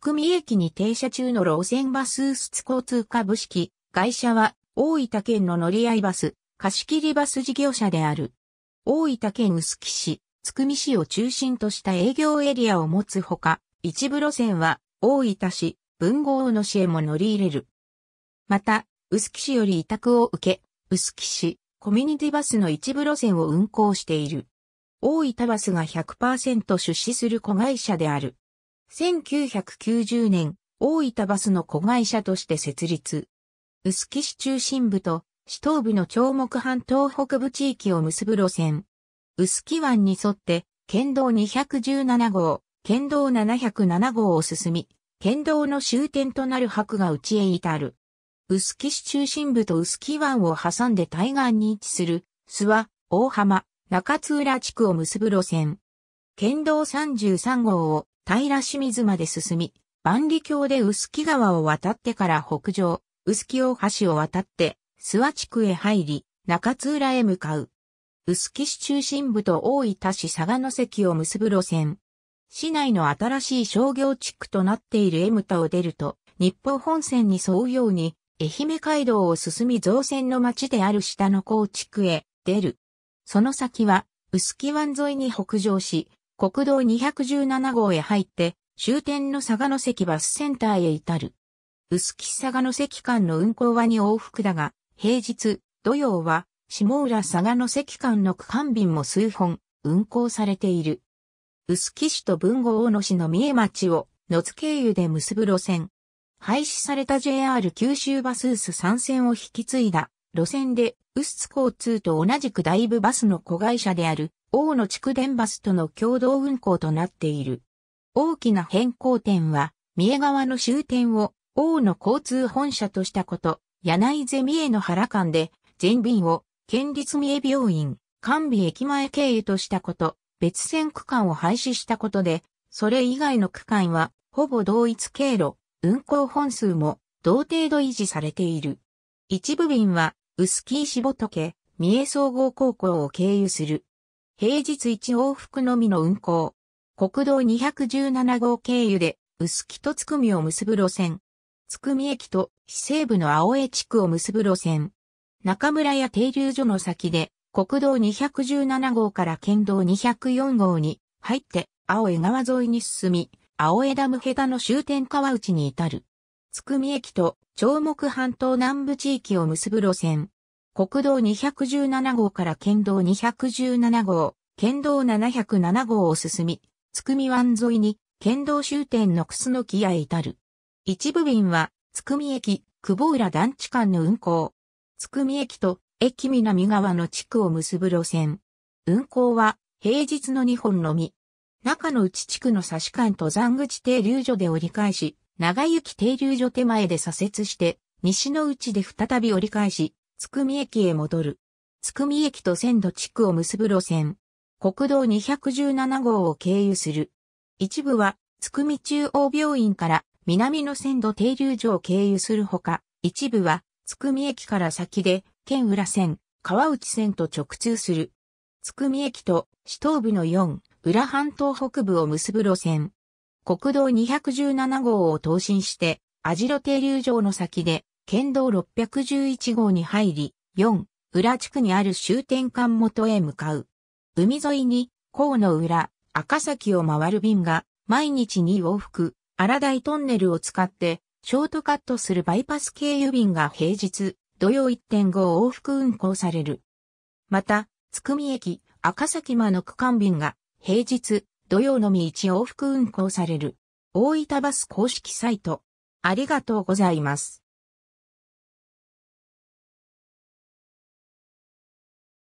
津久見駅に停車中の路線バススツ交通株式会社は大分県の乗り合いバス、貸切バス事業者である。大分県臼杵市、津久見市を中心とした営業エリアを持つほか、一部路線は大分市、文豪の野市へも乗り入れる。また、臼杵市より委託を受け、臼杵市、コミュニティバスの一部路線を運行している。大分バスが100%出資する子会社である。1990年、大分バスの子会社として設立。薄木市中心部と市東部の長木半島北部地域を結ぶ路線。薄木湾に沿って、県道217号、県道707号を進み、県道の終点となる白が内へ至る。薄木市中心部と薄木湾を挟んで対岸に位置する、諏訪、大浜、中津浦地区を結ぶ路線。県道33号を平清水まで進み、万里橋で臼杵川を渡ってから北上、臼杵大橋を渡って、諏訪地区へ入り、中津浦へ向かう。臼杵市中心部と大分市佐賀の関を結ぶ路線。市内の新しい商業地区となっている江田を出ると、日本本線に沿うように、愛媛街道を進み造船の町である下の高地区へ出る。その先は、臼杵湾沿いに北上し、国道217号へ入って、終点の佐賀の関バスセンターへ至る。薄木佐賀の関間の運行はに往復だが、平日、土曜は、下浦佐賀の関間の区間便も数本、運行されている。薄木市と文豪大野市の三重町を、野津経由で結ぶ路線。廃止された JR 九州バス薄ス3線を引き継いだ路線で、薄津交通と同じく大部バスの子会社である大野地区電バスとの共同運行となっている。大きな変更点は、三重側の終点を大野交通本社としたこと、柳井瀬三重の原間で、全便を県立三重病院、官備駅前経由としたこと、別線区間を廃止したことで、それ以外の区間は、ほぼ同一経路、運行本数も、同程度維持されている。一部便は、臼杵石仏、三重総合高校を経由する。平日1往復のみの運行。国道217号経由で、薄木とつくみを結ぶ路線。つくみ駅と市西部の青江地区を結ぶ路線。中村屋停留所の先で、国道217号から県道204号に入って、青江川沿いに進み、青江ダム下田の終点川内に至る。つくみ駅と長木半島南部地域を結ぶ路線。国道217号から県道217号、県道707号を進み、つくみ湾沿いに県道終点の楠木屋へ至る。一部便は、つくみ駅、久保浦団地間の運行。つくみ駅と駅南側の地区を結ぶ路線。運行は平日の2本のみ。中の内地区の差し間登山口停留所で折り返し、長行停留所手前で左折して、西の内で再び折り返し、つくみ駅へ戻る。つくみ駅と仙土地区を結ぶ路線。国道217号を経由する。一部は、つくみ中央病院から南の仙土停留所を経由するほか、一部は、つくみ駅から先で、県浦線、川内線と直通する。つくみ駅と、市東部の4、浦半島北部を結ぶ路線。国道217号を答進して、網代停留場の先で、県道611号に入り、4、裏地区にある終点館元へ向かう。海沿いに、河の浦、赤崎を回る便が、毎日に往復、荒台トンネルを使って、ショートカットするバイパス経由便が平日、土曜1.5往復運行される。また、津久見駅、赤崎間の区間便が、平日、土曜のみ1往復運行される。大分バス公式サイト。ありがとうございます。